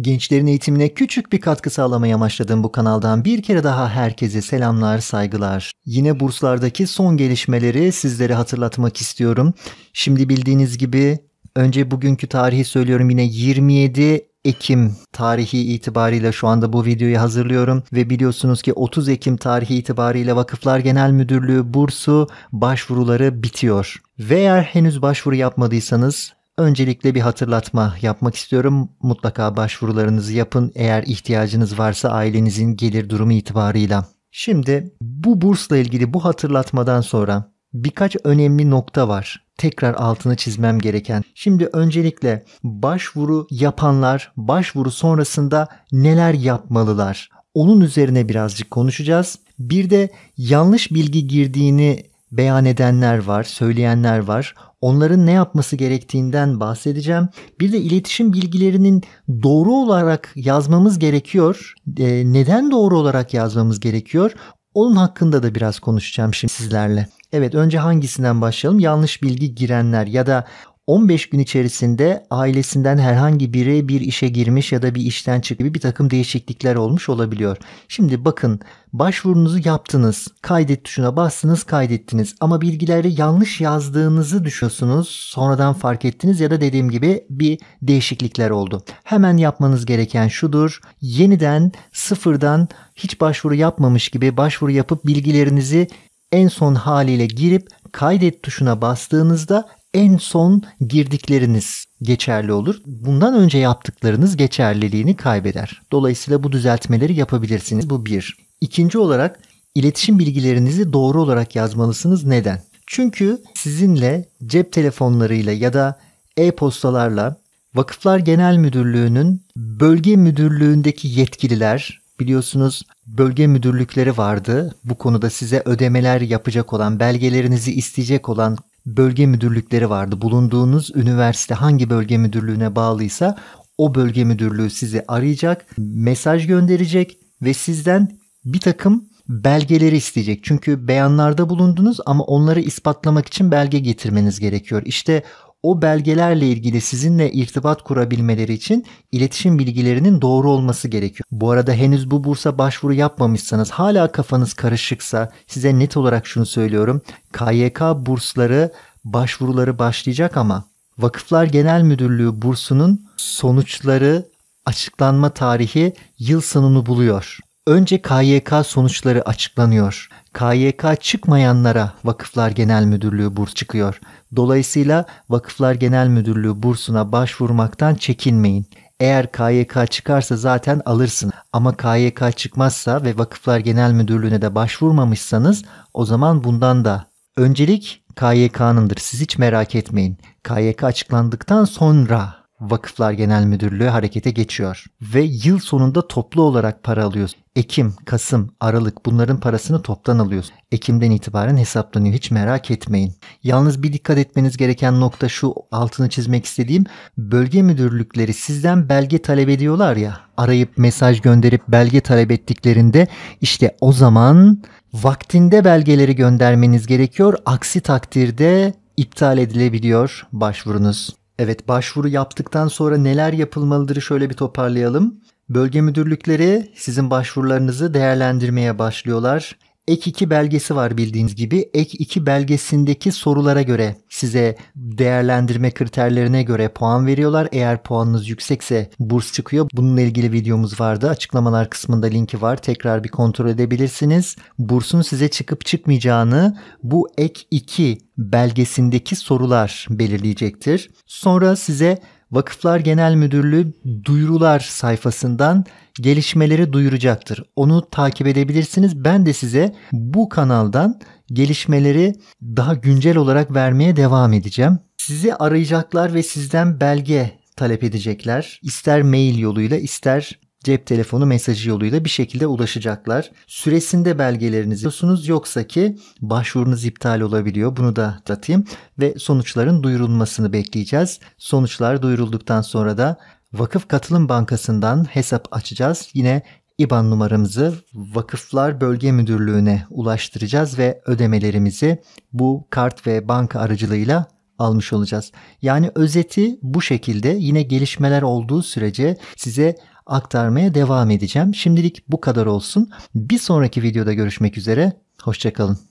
Gençlerin eğitimine küçük bir katkı sağlamaya amaçladığım bu kanaldan bir kere daha herkese selamlar, saygılar. Yine burslardaki son gelişmeleri sizlere hatırlatmak istiyorum. Şimdi bildiğiniz gibi önce bugünkü tarihi söylüyorum yine 27 Ekim tarihi itibariyle şu anda bu videoyu hazırlıyorum ve biliyorsunuz ki 30 Ekim tarihi itibariyle Vakıflar Genel Müdürlüğü bursu başvuruları bitiyor. Ve eğer henüz başvuru yapmadıysanız Öncelikle bir hatırlatma yapmak istiyorum. Mutlaka başvurularınızı yapın eğer ihtiyacınız varsa ailenizin gelir durumu itibarıyla. Şimdi bu bursla ilgili bu hatırlatmadan sonra birkaç önemli nokta var. Tekrar altını çizmem gereken. Şimdi öncelikle başvuru yapanlar başvuru sonrasında neler yapmalılar? Onun üzerine birazcık konuşacağız. Bir de yanlış bilgi girdiğini beyan edenler var, söyleyenler var. Onların ne yapması gerektiğinden bahsedeceğim. Bir de iletişim bilgilerinin doğru olarak yazmamız gerekiyor. E, neden doğru olarak yazmamız gerekiyor? Onun hakkında da biraz konuşacağım şimdi sizlerle. Evet önce hangisinden başlayalım? Yanlış bilgi girenler ya da 15 gün içerisinde ailesinden herhangi biri bir işe girmiş ya da bir işten çıkmış gibi bir takım değişiklikler olmuş olabiliyor. Şimdi bakın başvurunuzu yaptınız. Kaydet tuşuna bastınız kaydettiniz ama bilgileri yanlış yazdığınızı düşünüyorsunuz. Sonradan fark ettiniz ya da dediğim gibi bir değişiklikler oldu. Hemen yapmanız gereken şudur. Yeniden sıfırdan hiç başvuru yapmamış gibi başvuru yapıp bilgilerinizi en son haliyle girip kaydet tuşuna bastığınızda en son girdikleriniz geçerli olur. Bundan önce yaptıklarınız geçerliliğini kaybeder. Dolayısıyla bu düzeltmeleri yapabilirsiniz. Bu bir. İkinci olarak iletişim bilgilerinizi doğru olarak yazmalısınız. Neden? Çünkü sizinle cep telefonlarıyla ya da e-postalarla Vakıflar Genel Müdürlüğü'nün bölge müdürlüğündeki yetkililer biliyorsunuz bölge müdürlükleri vardı. Bu konuda size ödemeler yapacak olan, belgelerinizi isteyecek olan bölge müdürlükleri vardı. Bulunduğunuz üniversite hangi bölge müdürlüğüne bağlıysa o bölge müdürlüğü sizi arayacak, mesaj gönderecek ve sizden bir takım belgeleri isteyecek. Çünkü beyanlarda bulundunuz ama onları ispatlamak için belge getirmeniz gerekiyor. İşte o belgelerle ilgili sizinle irtibat kurabilmeleri için iletişim bilgilerinin doğru olması gerekiyor. Bu arada henüz bu bursa başvuru yapmamışsanız hala kafanız karışıksa size net olarak şunu söylüyorum. KYK bursları başvuruları başlayacak ama Vakıflar Genel Müdürlüğü bursunun sonuçları açıklanma tarihi yıl sonunu buluyor. Önce KYK sonuçları açıklanıyor. KYK çıkmayanlara Vakıflar Genel Müdürlüğü burs çıkıyor. Dolayısıyla Vakıflar Genel Müdürlüğü bursuna başvurmaktan çekinmeyin. Eğer KYK çıkarsa zaten alırsın. Ama KYK çıkmazsa ve Vakıflar Genel Müdürlüğü'ne de başvurmamışsanız o zaman bundan da öncelik KYK'nındır. Siz hiç merak etmeyin. KYK açıklandıktan sonra Vakıflar Genel Müdürlüğü harekete geçiyor. Ve yıl sonunda toplu olarak para alıyoruz. Ekim, Kasım, Aralık bunların parasını toptan alıyoruz. Ekim'den itibaren hesaplanıyor hiç merak etmeyin. Yalnız bir dikkat etmeniz gereken nokta şu altını çizmek istediğim bölge müdürlükleri sizden belge talep ediyorlar ya arayıp mesaj gönderip belge talep ettiklerinde işte o zaman vaktinde belgeleri göndermeniz gerekiyor. Aksi takdirde iptal edilebiliyor başvurunuz. Evet başvuru yaptıktan sonra neler yapılmalıdır şöyle bir toparlayalım. Bölge müdürlükleri sizin başvurularınızı değerlendirmeye başlıyorlar. Ek 2 belgesi var bildiğiniz gibi. Ek 2 belgesindeki sorulara göre size değerlendirme kriterlerine göre puan veriyorlar. Eğer puanınız yüksekse burs çıkıyor. Bununla ilgili videomuz vardı. Açıklamalar kısmında linki var. Tekrar bir kontrol edebilirsiniz. Bursun size çıkıp çıkmayacağını bu ek 2 belgesindeki sorular belirleyecektir. Sonra size Vakıflar Genel Müdürlüğü duyurular sayfasından gelişmeleri duyuracaktır. Onu takip edebilirsiniz. Ben de size bu kanaldan gelişmeleri daha güncel olarak vermeye devam edeceğim. Sizi arayacaklar ve sizden belge talep edecekler. İster mail yoluyla ister cep telefonu mesajı yoluyla bir şekilde ulaşacaklar. Süresinde belgelerinizi alıyorsunuz yoksa ki başvurunuz iptal olabiliyor. Bunu da atayım ve sonuçların duyurulmasını bekleyeceğiz. Sonuçlar duyurulduktan sonra da Vakıf Katılım Bankası'ndan hesap açacağız. Yine IBAN numaramızı Vakıflar Bölge Müdürlüğü'ne ulaştıracağız ve ödemelerimizi bu kart ve banka aracılığıyla almış olacağız. Yani özeti bu şekilde yine gelişmeler olduğu sürece size aktarmaya devam edeceğim. Şimdilik bu kadar olsun. Bir sonraki videoda görüşmek üzere. Hoşçakalın.